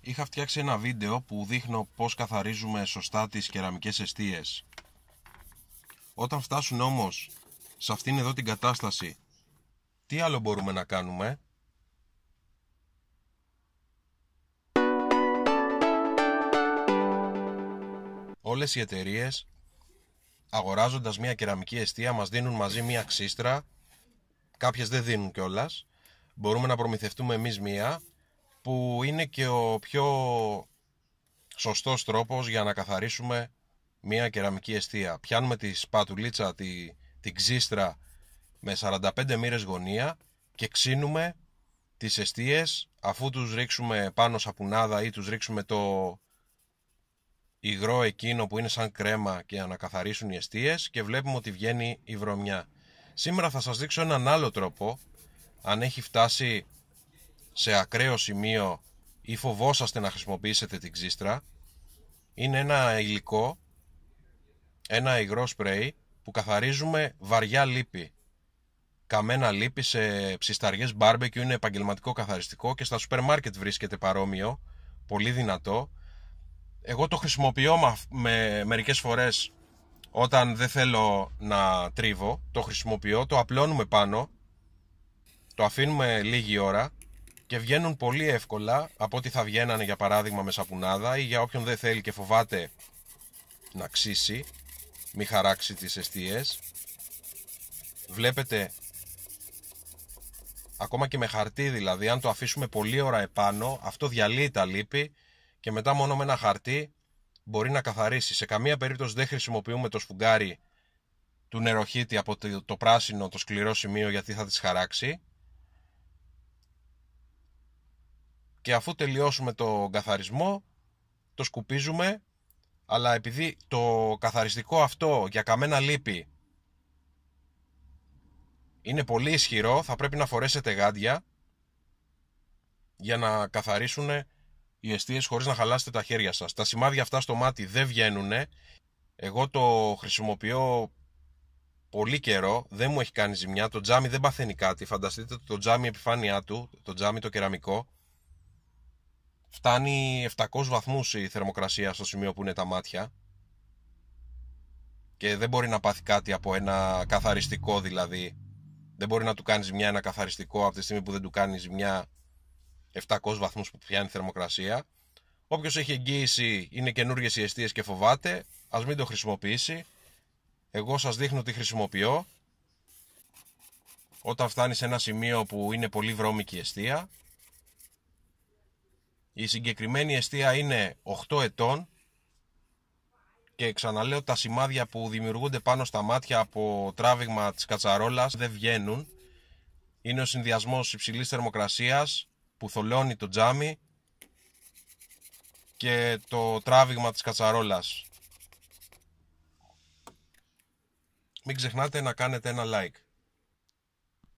είχα φτιάξει ένα βίντεο που δείχνω πώς καθαρίζουμε σωστά τις κεραμικές εστίες. Όταν φτάσουν όμως σε αυτήν εδώ την κατάσταση, τι άλλο μπορούμε να κάνουμε? Όλες οι εταιρείες αγοράζοντας μια κεραμική εστία μας δίνουν μαζί μια ξύστρα, κάποιες δεν δίνουν κιόλας, μπορούμε να προμηθευτούμε εμείς μία που είναι και ο πιο σωστός τρόπος για να καθαρίσουμε μια κεραμική αιστεία. Πιάνουμε τη σπατουλίτσα, τη, την ξύστρα με 45 μοίρες γωνία και ξύνουμε τις αιστείες αφού τους ρίξουμε πάνω σαπουνάδα ή τους ρίξουμε το υγρό εκείνο που είναι σαν κρέμα και ανακαθαρίσουν οι αιστείες και βλέπουμε ότι βγαίνει η βρωμιά. να καθαρίσουν οι αιστειες και βλεπουμε οτι βγαινει η βρωμια σημερα θα σας δείξω έναν άλλο τρόπο αν έχει φτάσει σε ακραίο σημείο ή φοβόσαστε να χρησιμοποιήσετε την ξύστρα είναι ένα υλικό, ένα υγρό σπρέι που καθαρίζουμε βαριά λίπη. Καμένα λίπη σε ψισταριές barbecue είναι επαγγελματικό καθαριστικό και στα σούπερ μάρκετ βρίσκεται παρόμοιο, πολύ δυνατό. Εγώ το χρησιμοποιώ με, μερικές φορές όταν δεν θέλω να τρίβω, το χρησιμοποιώ, το απλώνουμε πάνω, το αφήνουμε λίγη ώρα και βγαίνουν πολύ εύκολα από ό,τι θα βγαίνανε για παράδειγμα με σαπουνάδα ή για όποιον δεν θέλει και φοβάται να ξύσει, μη χαράξει τις αιστείες. Βλέπετε ακόμα και με χαρτί δηλαδή, αν το αφήσουμε πολύ ώρα επάνω, αυτό διαλύει τα λύπη και μετά μόνο με ένα χαρτί μπορεί να καθαρίσει. Σε καμία περίπτωση δεν χρησιμοποιούμε το σφουγγάρι του νεροχύτη από το πράσινο, το σκληρό σημείο γιατί θα τις χαράξει. και αφού τελειώσουμε το καθαρισμό το σκουπίζουμε αλλά επειδή το καθαριστικό αυτό για καμένα λύπη είναι πολύ ισχυρό θα πρέπει να φορέσετε γάντια για να καθαρίσουν οι αιστείες χωρίς να χαλάσετε τα χέρια σας. Τα σημάδια αυτά στο μάτι δεν βγαίνουν. Εγώ το χρησιμοποιώ πολύ καιρό, δεν μου έχει κάνει ζημιά, το τζάμι δεν παθαίνει κάτι. Φανταστείτε το τζάμι επιφάνειά του, το τζάμι το κεραμικό, Φτάνει 700 βαθμούς η θερμοκρασία στο σημείο που είναι τα μάτια και δεν μπορεί να πάθει κάτι από ένα καθαριστικό δηλαδή. Δεν μπορεί να του κάνει μια ένα καθαριστικό από τη στιγμή που δεν του κάνει μια 700 βαθμούς που πιάνει θερμοκρασία. Όποιος έχει εγγύηση είναι καινούργιες οι αιστείες και φοβάται, ας μην το χρησιμοποιήσει. Εγώ σας δείχνω τι χρησιμοποιώ. Όταν φτάνεις σε ένα σημείο που είναι πολύ βρώμικη αιστεία, η συγκεκριμένη αιστεία είναι 8 ετών και ξαναλέω τα σημάδια που δημιουργούνται πάνω στα μάτια από τράβηγμα της κατσαρόλας δεν βγαίνουν. Είναι ο συνδυασμός υψηλής θερμοκρασίας που θολώνει το τζάμι και το τράβηγμα της κατσαρόλας. Μην ξεχνάτε να κάνετε ένα like.